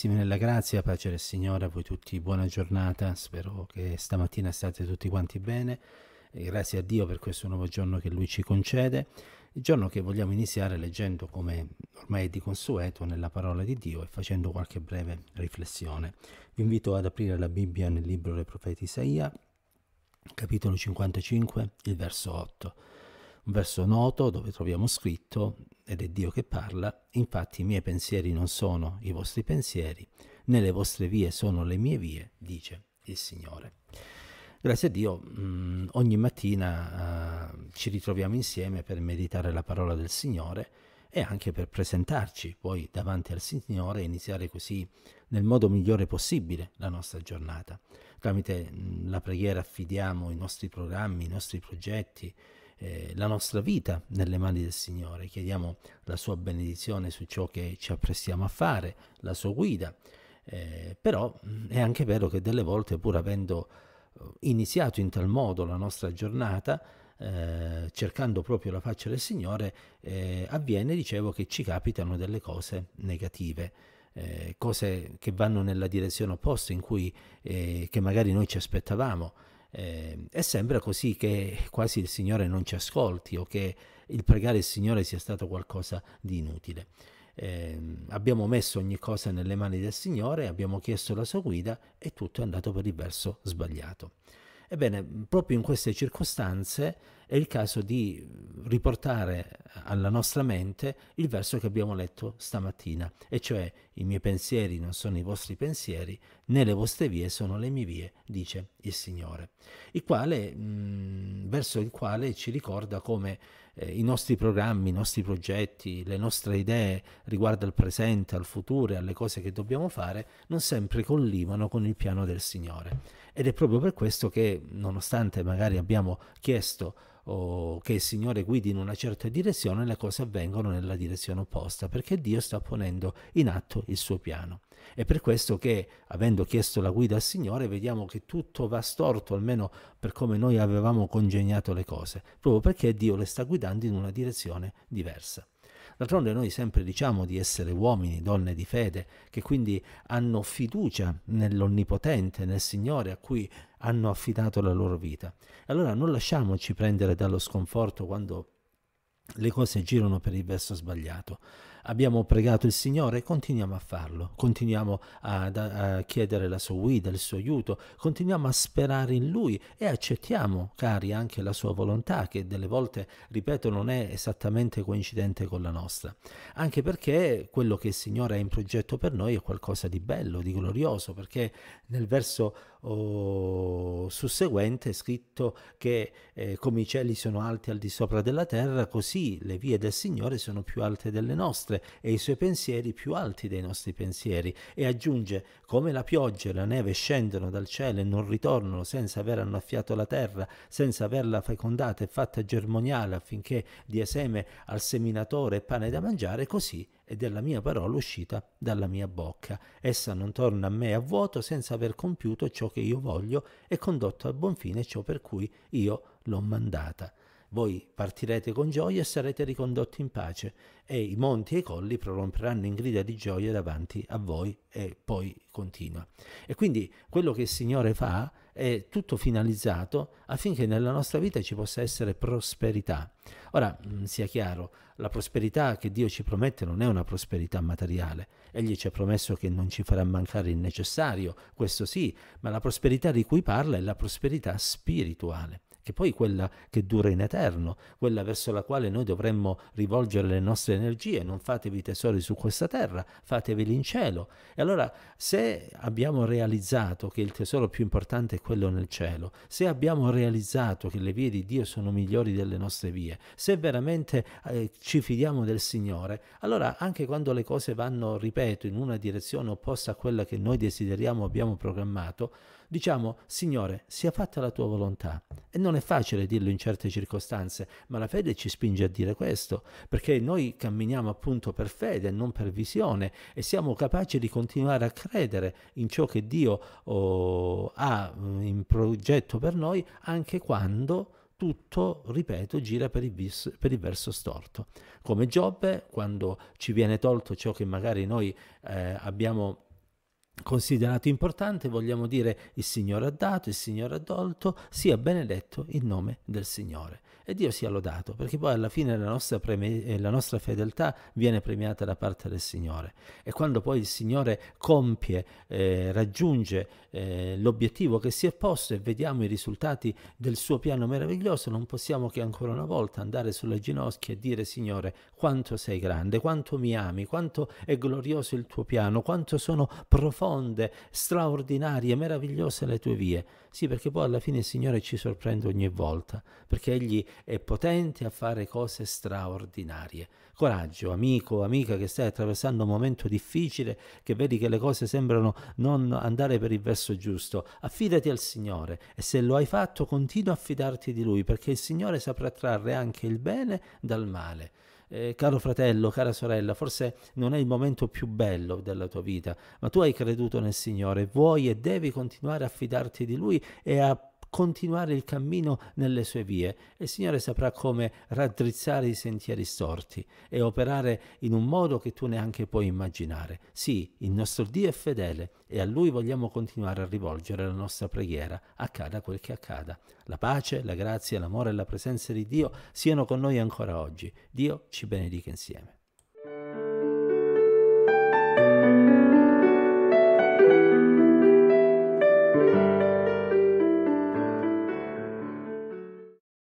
Carissimi nella grazia, pace del Signore a voi tutti, buona giornata, spero che stamattina state tutti quanti bene, e grazie a Dio per questo nuovo giorno che Lui ci concede, il giorno che vogliamo iniziare leggendo come ormai è di consueto nella parola di Dio e facendo qualche breve riflessione. Vi invito ad aprire la Bibbia nel libro del profeta Isaia, capitolo 55, il verso 8 un verso noto dove troviamo scritto, ed è Dio che parla, infatti i miei pensieri non sono i vostri pensieri, né le vostre vie sono le mie vie, dice il Signore. Grazie a Dio, mh, mm, ogni mattina uh, ci ritroviamo insieme per meditare la parola del Signore e anche per presentarci poi davanti al Signore e iniziare così nel modo migliore possibile la nostra giornata. Tramite mh, mm, la preghiera affidiamo i nostri programmi, i nostri progetti, eh, la nostra vita nelle mani del Signore, chiediamo la sua benedizione su ciò che ci apprestiamo a fare, la sua guida. Eh, però mm, è anche vero che delle volte, pur avendo eh, iniziato in tal modo la nostra giornata, eh, cercando proprio la faccia del Signore, eh, avviene, dicevo, che ci capitano delle cose negative. Eh, cose che vanno nella direzione opposta in cui, eh, che magari noi ci aspettavamo, eh, e sembra così che quasi il Signore non ci ascolti o che il pregare il Signore sia stato qualcosa di inutile. Eh, abbiamo messo ogni cosa nelle mani del Signore, abbiamo chiesto la sua guida e tutto è andato per il verso sbagliato. Ebbene, proprio in queste circostanze è il caso di riportare alla nostra mente il verso che abbiamo letto stamattina, e cioè i miei pensieri non sono i vostri pensieri, né le vostre vie sono le mie vie, dice il Signore, il quale, mh, mm, verso il quale ci ricorda come eh, i nostri programmi, i nostri progetti, le nostre idee riguardo al presente, al futuro e alle cose che dobbiamo fare, non sempre collimano con il piano del Signore. Ed è proprio per questo che, nonostante magari abbiamo chiesto o che il Signore guidi in una certa direzione, le cose avvengono nella direzione opposta, perché Dio sta ponendo in atto il suo piano. È per questo che, avendo chiesto la guida al Signore, vediamo che tutto va storto, almeno per come noi avevamo congegnato le cose, proprio perché Dio le sta guidando in una direzione diversa. D'altronde noi sempre diciamo di essere uomini, donne di fede, che quindi hanno fiducia nell'Onnipotente, nel Signore a cui hanno affidato la loro vita. Allora non lasciamoci prendere dallo sconforto quando le cose girano per il verso sbagliato abbiamo pregato il Signore, e continuiamo a farlo, continuiamo a, a chiedere la sua guida, il suo aiuto, continuiamo a sperare in Lui e accettiamo, cari, anche la sua volontà che delle volte, ripeto, non è esattamente coincidente con la nostra, anche perché quello che il Signore ha in progetto per noi è qualcosa di bello, di glorioso, perché nel verso oh, susseguente è scritto che eh, come i cieli sono alti al di sopra della terra, così le vie del Signore sono più alte delle nostre terrestre e i suoi pensieri più alti dei nostri pensieri e aggiunge come la pioggia e la neve scendono dal cielo e non ritornano senza aver annaffiato la terra, senza averla fecondata e fatta germoniale affinché dia seme al seminatore e pane da mangiare, così è della mia parola uscita dalla mia bocca. Essa non torna a me a vuoto senza aver compiuto ciò che io voglio e condotto a buon fine ciò per cui io l'ho mandata. Voi partirete con gioia e sarete ricondotti in pace, e i monti e i colli proromperanno in grida di gioia davanti a voi, e poi continua. E quindi quello che il Signore fa è tutto finalizzato affinché nella nostra vita ci possa essere prosperità. Ora, mm, sia chiaro, la prosperità che Dio ci promette non è una prosperità materiale. Egli ci ha promesso che non ci farà mancare il necessario, questo sì, ma la prosperità di cui parla è la prosperità spirituale che poi quella che dura in eterno, quella verso la quale noi dovremmo rivolgere le nostre energie, non fatevi tesori su questa terra, fateveli in cielo. E allora se abbiamo realizzato che il tesoro più importante è quello nel cielo, se abbiamo realizzato che le vie di Dio sono migliori delle nostre vie, se veramente eh, ci fidiamo del Signore, allora anche quando le cose vanno, ripeto, in una direzione opposta a quella che noi desideriamo, abbiamo programmato, diciamo, Signore, sia fatta la tua volontà. E non è è facile dirlo in certe circostanze, ma la fede ci spinge a dire questo, perché noi camminiamo appunto per fede, non per visione, e siamo capaci di continuare a credere in ciò che Dio oh, ha mm, in progetto per noi, anche quando tutto, ripeto, gira per il, vis, per il, verso storto. Come Giobbe, quando ci viene tolto ciò che magari noi eh, abbiamo considerato importante, vogliamo dire il Signore ha dato, il Signore ha tolto, sia benedetto il nome del Signore. E Dio sia lodato, perché poi alla fine la nostra, preme- eh, la nostra fedeltà viene premiata da parte del Signore. E quando poi il Signore compie, eh, raggiunge eh, l'obiettivo che si è posto e vediamo i risultati del suo piano meraviglioso, non possiamo che ancora una volta andare sulle ginocchia e dire Signore quanto sei grande, quanto mi ami, quanto è glorioso il tuo piano, quanto sono profonde, straordinarie, meravigliose le tue vie. Sì, perché poi alla fine il Signore ci sorprende ogni volta, perché Egli è potente a fare cose straordinarie. Coraggio, amico, o amica che stai attraversando un momento difficile, che vedi che le cose sembrano non andare per il verso giusto, affidati al Signore e se lo hai fatto continua a fidarti di Lui, perché il Signore saprà trarre anche il bene dal male. Eh, caro fratello, cara sorella, forse non è il momento più bello della tua vita, ma tu hai creduto nel Signore, vuoi e devi continuare a fidarti di Lui e a continuare il cammino nelle sue vie. e Il Signore saprà come raddrizzare i sentieri storti e operare in un modo che tu neanche puoi immaginare. Sì, il nostro Dio è fedele e a Lui vogliamo continuare a rivolgere la nostra preghiera, accada quel che accada. La pace, la grazia, l'amore e la presenza di Dio siano con noi ancora oggi. Dio ci benedica insieme.